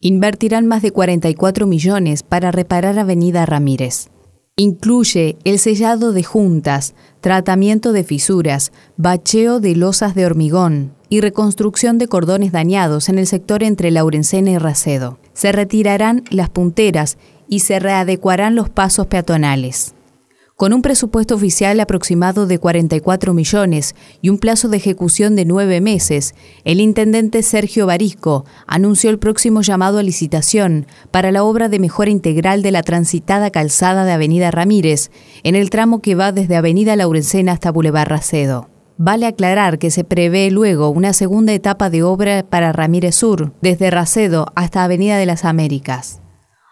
Invertirán más de 44 millones para reparar Avenida Ramírez. Incluye el sellado de juntas, tratamiento de fisuras, bacheo de losas de hormigón y reconstrucción de cordones dañados en el sector entre Laurencena y Racedo. Se retirarán las punteras y se readecuarán los pasos peatonales. Con un presupuesto oficial aproximado de 44 millones y un plazo de ejecución de nueve meses, el intendente Sergio Barisco anunció el próximo llamado a licitación para la obra de mejora integral de la transitada calzada de Avenida Ramírez, en el tramo que va desde Avenida Laurencena hasta Boulevard Racedo. Vale aclarar que se prevé luego una segunda etapa de obra para Ramírez Sur, desde Racedo hasta Avenida de las Américas.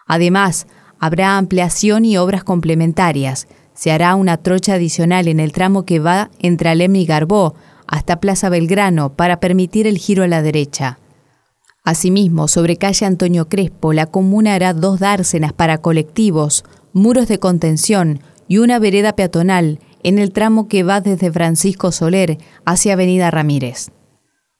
Además, habrá ampliación y obras complementarias, se hará una trocha adicional en el tramo que va entre Alem y Garbó hasta Plaza Belgrano para permitir el giro a la derecha. Asimismo, sobre calle Antonio Crespo, la comuna hará dos dársenas para colectivos, muros de contención y una vereda peatonal en el tramo que va desde Francisco Soler hacia Avenida Ramírez.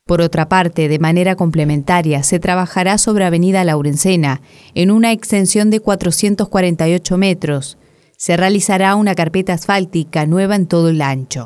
Por otra parte, de manera complementaria, se trabajará sobre Avenida Laurencena, en una extensión de 448 metros, se realizará una carpeta asfáltica nueva en todo el ancho.